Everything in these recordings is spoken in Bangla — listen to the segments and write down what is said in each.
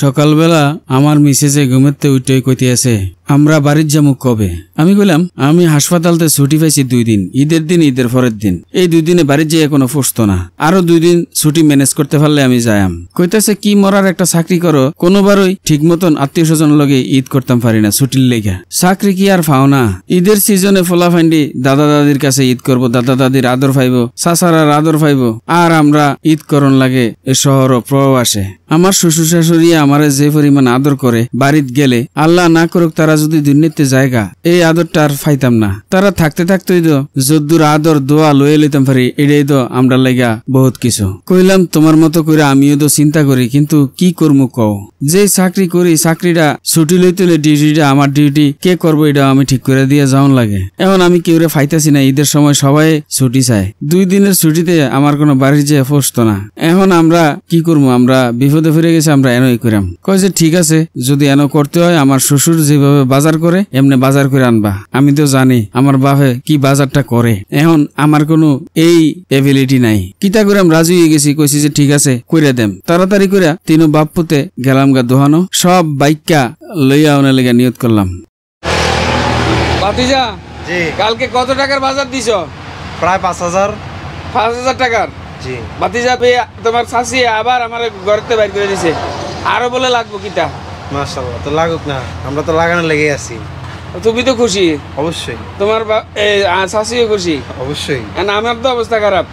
সকালবেলা আমার মিসেসে ঘুমেতে উঠে কইতে আছে আমরা বাড়ির যাবো কবে আমি বললাম আমি হাসপাতালতে ছুটি পাইছি দুই দিন ঈদের দিন ঈদের পরের দিন এই দুই দিনে বাড়ির যেয়ে কোনো ফুসত না আরো দুই দিন ছুটি ম্যানেজ করতে পারলে আমি যায়াম কইতেছে কি মরার একটা চাকরি করো কোনোবারই ঠিক মতন আত্মীয় স্বজন লগে ঈদ করতাম পারি না ছুটির লেগা চাকরি কি আর ফাও না ঈদের সিজনে ফাইন্ডি দাদা দাদির কাছে ঈদ করব দাদা দাদির আদর ফাইব সাসারার আদর পাইব আর আমরা ঈদ করণ লাগে এ শহর প্রবাসে আমার শ্বশুর শাশুড়ি আমার যে পরিমাণ আদর করে বাড়িত গেলে আল্লাহ না করুক তারা আমরা যদি দুর্নীতিতে জায়গা এই আদরটা আর ফাইতাম না তারা থাকতে থাকতেই তো যদ্দুর আদর দোয়া লয়ে লিতাম পারি এটাই তো আমরা লাগা বহুত কিছু কইলাম তোমার মতো করে আমিও তো চিন্তা করি কিন্তু কি করবো কও যে চাকরি করি চাকরিটা ছুটি লইতে হলে ডিউটিটা আমার ডিউটি কে করবো এটা আমি ঠিক করে দিয়ে যাওন লাগে এমন আমি কেউরে ফাইতাছি না ঈদের সময় সবাই ছুটি চায় দুই দিনের ছুটিতে আমার কোনো বাড়ির যে ফসতো না এখন আমরা কি করবো আমরা বিপদে ফিরে গেছি আমরা এনই করাম কয় যে ঠিক আছে যদি এন করতে হয় আমার শ্বশুর যেভাবে বাজার করে এমনি বাজার করে আনবা আমি তো জানি আমার বাপে কি বাজারটা করে এখন আমার কোনো এই এবিলিটি নাই কিতা করে আমি রাজি হয়ে গেছি কইছি যে ঠিক আছে কইরা দেম তাড়াতাড়ি করে তিনো বাপ পুতে গেলাম গা দোহানো সব বাইকা লইয়া ওনার লেগে নিয়ত করলাম ভাতিজা জি কালকে কত টাকার বাজার দিছো প্রায় পাঁচ হাজার পাঁচ হাজার টাকার জি ভাতিজা পেয়ে তোমার শাশি আবার আমার ঘরতে বাইর করে দিছে আরো বলে লাগবো কিতা মাশাআল্লাহ তো লাগুক না আমরা তো লাগানো লেগে আছি তুমি তো খুশি অবশ্যই তোমার শাশুড়িও খুশি অবশ্যই আমার তো অবস্থা খারাপ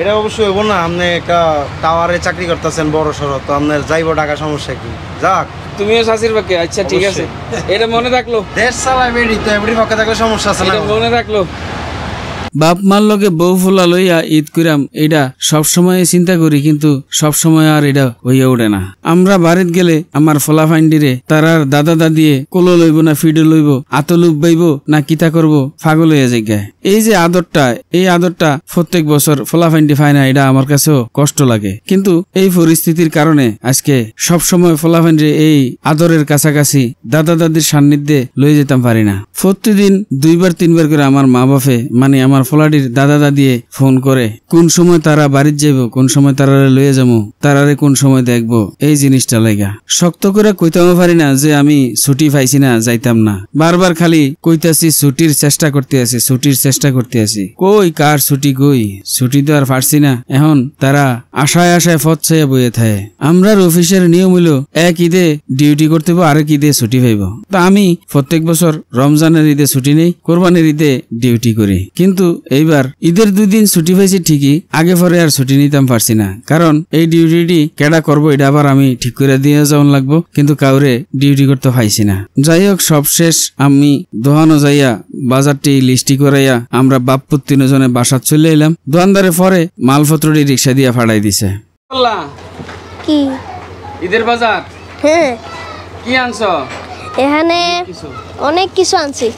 এটা অবশ্যই হবো না আপনি একটা টাওয়ারে চাকরি করতেছেন বড় সড়ো তো আপনার যাইবো টাকা সমস্যা কি যাক তুমিও শাশির পক্ষে আচ্ছা ঠিক আছে এটা মনে রাখলো দেশ চালাবে তো এমনি পক্ষে থাকলে সমস্যা আছে মনে রাখলো বাপ মার লোকে বউ ফুলা লইয়া ঈদ করিয়াম এটা সবসময় চিন্তা করি কিন্তু সবসময় আর এটা হইয়া উঠে না আমরা বাড়িতে গেলে আমার ফলা ফাইন্ডিরে তারার দাদা দাদিয়ে কোলো লইব না ফিডে লইব আতল বাইব না কিতা করব ফাগল হইয়া জিজ্ঞায় এই যে আদরটা এই আদরটা প্রত্যেক বছর ফলা ফাইন্ডি ফাই না এটা আমার কাছেও কষ্ট লাগে কিন্তু এই পরিস্থিতির কারণে আজকে সবসময় ফলা ফাইন্ডিরে এই আদরের কাছাকাছি দাদা দাদির সান্নিধ্যে লয়ে যেতাম পারি না প্রতিদিন দুইবার তিনবার করে আমার মা বাপে মানে আমার আমার ফলাডির দাদা দাদিয়ে ফোন করে কোন সময় তারা বাড়ির যাব কোন সময় তারারে লইয়ে যাবো তারারে কোন সময় দেখবো এই জিনিসটা লেগা শক্ত করে কইতামও পারি না যে আমি ছুটি পাইছি না যাইতাম না বারবার খালি কইতাছি ছুটির চেষ্টা করতে আছি ছুটির চেষ্টা করতে আছি কই কার ছুটি কই ছুটি তো আর পারছি না এখন তারা আশায় আশায় ফত ছাইয়া বইয়ে থাকে আমরা অফিসের নিয়ম হইল এক ঈদে ডিউটি করতে আর এক ঈদে ছুটি পাইব তা আমি প্রত্যেক বছর রমজানের ঈদে ছুটি নেই কোরবানের ঈদে ডিউটি করি কিন্তু এইবার ঈদের দুই দিন ছুটি পাইছি ঠিকই আগে পরে আর ছুটি নিতাম পারছি না কারণ এই ডিউটিটি কেডা করবো এটা আবার আমি ঠিক করে দিয়ে যাওয়ান লাগবো কিন্তু কাউরে ডিউটি করতে পাইছি না যাই হোক সবশেষ আমি দোহানো যাইয়া বাজারটি লিস্টি করাইয়া আমরা বাপ্পুর তিনজনে বাসার চলে এলাম দোকানদারে পরে মালপত্রটি রিক্সা দিয়া ফাড়াই দিছে কি ঈদের বাজার হ্যাঁ কি আনছ এখানে অনেক কিছু আনছি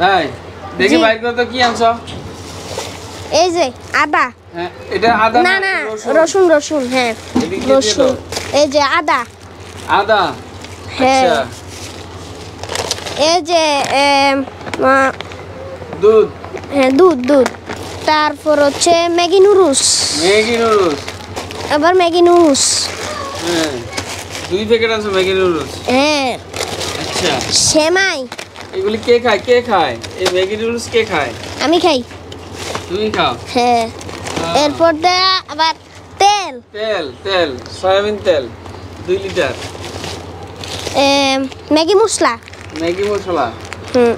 তাই দেখি বাইর করে তো কি আনছো এই যে আদা হ্যাঁ এটা আদা না না রসুন রসুন হ্যাঁ রসুন এই যে আদা আদা হ্যাঁ আচ্ছা। এই যে দুধ হ্যাঁ দুধ দুধ তারপর হচ্ছে ম্যাগি নুডলস ম্যাগি নুডলস আবার ম্যাগি নুডলস হ্যাঁ দুই প্যাকেট আছে ম্যাগি নুডলস হ্যাঁ আচ্ছা সেমাই এগুলি কে খায় কে খায় এই ম্যাগি নুডলস কে খায় আমি খাই তুমি খাও হ্যাঁ এরপর দেয়া আবার তেল তেল তেল সয়াবিন তেল 2 litre Maggi masala Maggi masala হুম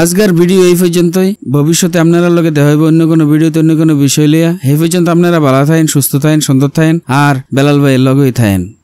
আজকের ভিডিও এই পর্যন্তই ভবিষ্যতে আপনারা লগে দেখা হবে অন্য কোনো ভিডিওতে অন্য কোনো বিষয় লিয়া এই পর্যন্ত আপনারা ভালো থাকেন সুস্থ থাকেন সুন্দর থাকেন আর বেলাল ভাইয়ের লগেই থাকেন